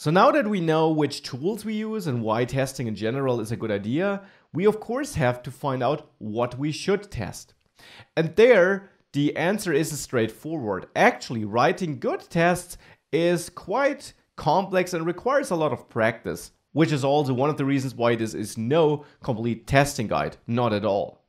So now that we know which tools we use and why testing in general is a good idea, we of course have to find out what we should test. And there, the answer is straightforward. Actually, writing good tests is quite complex and requires a lot of practice, which is also one of the reasons why this is no complete testing guide, not at all.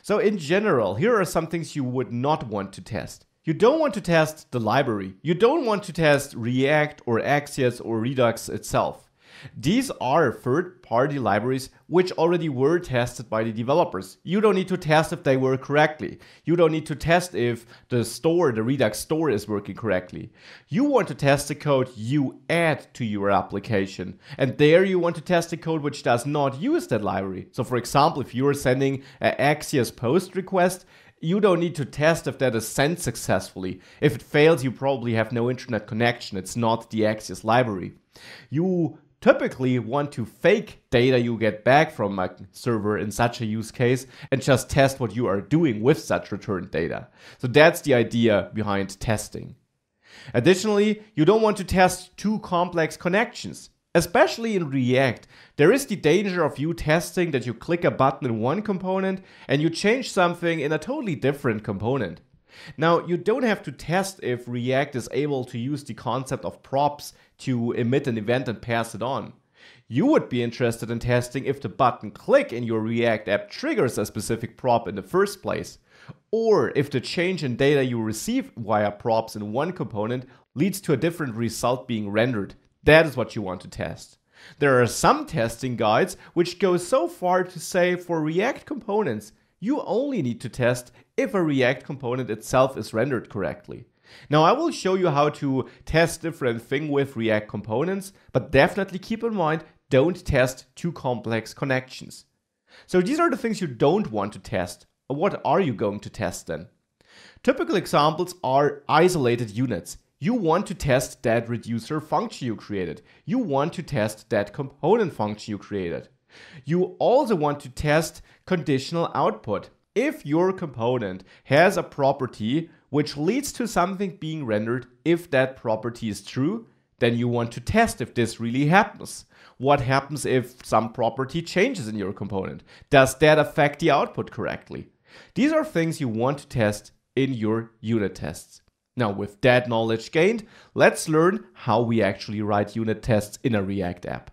So in general, here are some things you would not want to test. You don't want to test the library. You don't want to test React or Axios or Redux itself. These are third-party libraries which already were tested by the developers. You don't need to test if they work correctly. You don't need to test if the store, the Redux store is working correctly. You want to test the code you add to your application. And there you want to test the code which does not use that library. So for example, if you are sending an Axios post request, you don't need to test if that is sent successfully. If it fails, you probably have no internet connection. It's not the Axios library. You typically want to fake data you get back from a server in such a use case and just test what you are doing with such returned data. So that's the idea behind testing. Additionally, you don't want to test too complex connections. Especially in React, there is the danger of you testing that you click a button in one component and you change something in a totally different component. Now, you don't have to test if React is able to use the concept of props to emit an event and pass it on. You would be interested in testing if the button click in your React app triggers a specific prop in the first place, or if the change in data you receive via props in one component leads to a different result being rendered that is what you want to test. There are some testing guides which go so far to say for React components, you only need to test if a React component itself is rendered correctly. Now I will show you how to test different thing with React components, but definitely keep in mind, don't test too complex connections. So these are the things you don't want to test. What are you going to test then? Typical examples are isolated units. You want to test that reducer function you created. You want to test that component function you created. You also want to test conditional output. If your component has a property which leads to something being rendered, if that property is true, then you want to test if this really happens. What happens if some property changes in your component? Does that affect the output correctly? These are things you want to test in your unit tests. Now with that knowledge gained, let's learn how we actually write unit tests in a React app.